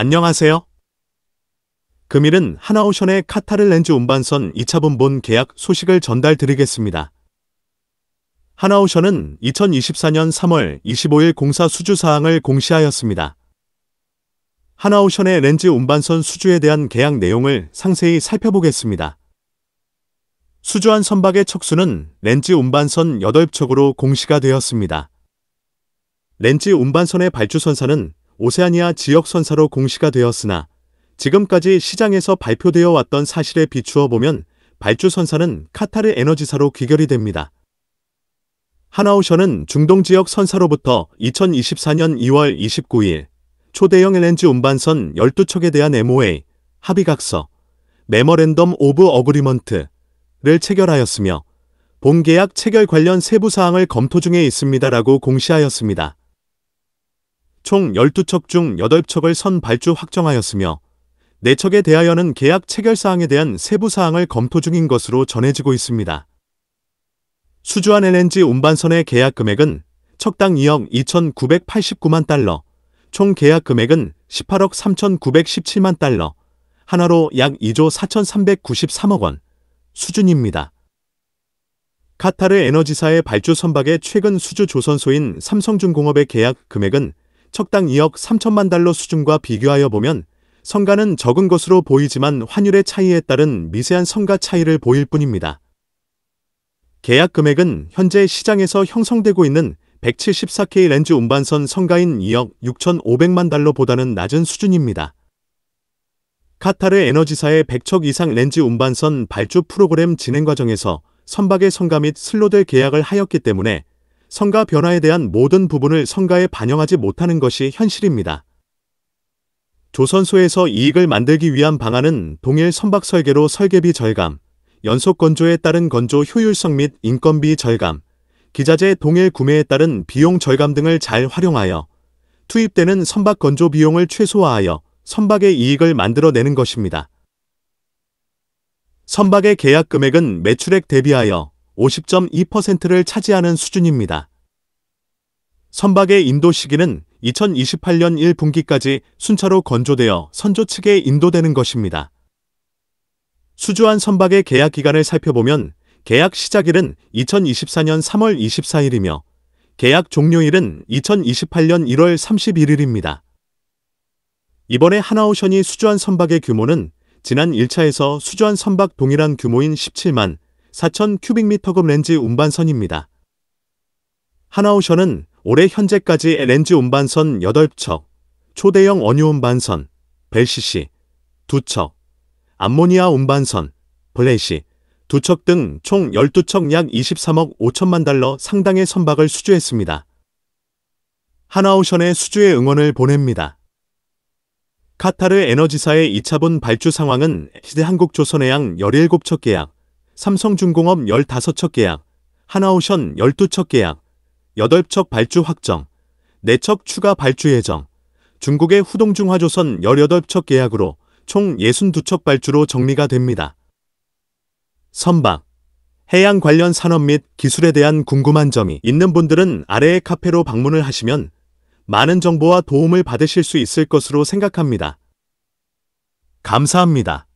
안녕하세요. 금일은 하나오션의 카타르 렌즈 운반선 2차 분본 계약 소식을 전달드리겠습니다. 하나오션은 2024년 3월 25일 공사 수주 사항을 공시하였습니다. 하나오션의 렌즈 운반선 수주에 대한 계약 내용을 상세히 살펴보겠습니다. 수주한 선박의 척수는 렌즈 운반선 8척으로 공시가 되었습니다. 렌즈 운반선의 발주선사는 오세아니아 지역 선사로 공시가 되었으나 지금까지 시장에서 발표되어 왔던 사실에 비추어 보면 발주 선사는 카타르 에너지사로 귀결이 됩니다. 하나오션은 중동 지역 선사로부터 2024년 2월 29일 초대형 LNG 운반선 12척에 대한 MOA, 합의각서, 메모랜덤 오브 어그리먼트를 체결하였으며 본계약 체결 관련 세부 사항을 검토 중에 있습니다라고 공시하였습니다. 총 12척 중 8척을 선 발주 확정하였으며 4척에 대하여는 계약 체결사항에 대한 세부사항을 검토 중인 것으로 전해지고 있습니다. 수주한 LNG 운반선의 계약 금액은 척당 2억 2,989만 달러, 총 계약 금액은 18억 3,917만 달러, 하나로 약 2조 4,393억 원 수준입니다. 카타르 에너지사의 발주 선박의 최근 수주 조선소인 삼성중공업의 계약 금액은 척당 2억 3천만 달러 수준과 비교하여 보면 성가는 적은 것으로 보이지만 환율의 차이에 따른 미세한 성가 차이를 보일 뿐입니다. 계약 금액은 현재 시장에서 형성되고 있는 174K 렌즈 운반선 성가인 2억 6,500만 달러보다는 낮은 수준입니다. 카타르 에너지사의 100척 이상 렌즈 운반선 발주 프로그램 진행 과정에서 선박의 성가 및슬로을 계약을 하였기 때문에 성가 변화에 대한 모든 부분을 성가에 반영하지 못하는 것이 현실입니다. 조선소에서 이익을 만들기 위한 방안은 동일 선박 설계로 설계비 절감, 연속 건조에 따른 건조 효율성 및 인건비 절감, 기자재 동일 구매에 따른 비용 절감 등을 잘 활용하여 투입되는 선박 건조 비용을 최소화하여 선박의 이익을 만들어내는 것입니다. 선박의 계약 금액은 매출액 대비하여 50.2%를 차지하는 수준입니다. 선박의 인도 시기는 2028년 1분기까지 순차로 건조되어 선조 측에 인도되는 것입니다. 수주한 선박의 계약 기간을 살펴보면 계약 시작일은 2024년 3월 24일이며 계약 종료일은 2028년 1월 31일입니다. 이번에 하나오션이 수주한 선박의 규모는 지난 1차에서 수주한 선박 동일한 규모인 17만 4,000 큐빅미터급 렌즈 운반선입니다. 하나오션은 올해 현재까지 렌즈 운반선 8척, 초대형 원유 운반선, 벨시시, 2척, 암모니아 운반선, 블레시 2척 등 총 12척 약 23억 5천만 달러 상당의 선박을 수주했습니다. 하나오션의 수주에 응원을 보냅니다. 카타르 에너지사의 2차분 발주 상황은 시대 한국조선해양 17척 계약, 삼성중공업 15척 계약, 하나오션 12척 계약, 8척 발주 확정, 4척 추가 발주 예정, 중국의 후동중화조선 18척 계약으로 총 62척 발주로 정리가 됩니다. 선박 해양 관련 산업 및 기술에 대한 궁금한 점이 있는 분들은 아래의 카페로 방문을 하시면 많은 정보와 도움을 받으실 수 있을 것으로 생각합니다. 감사합니다.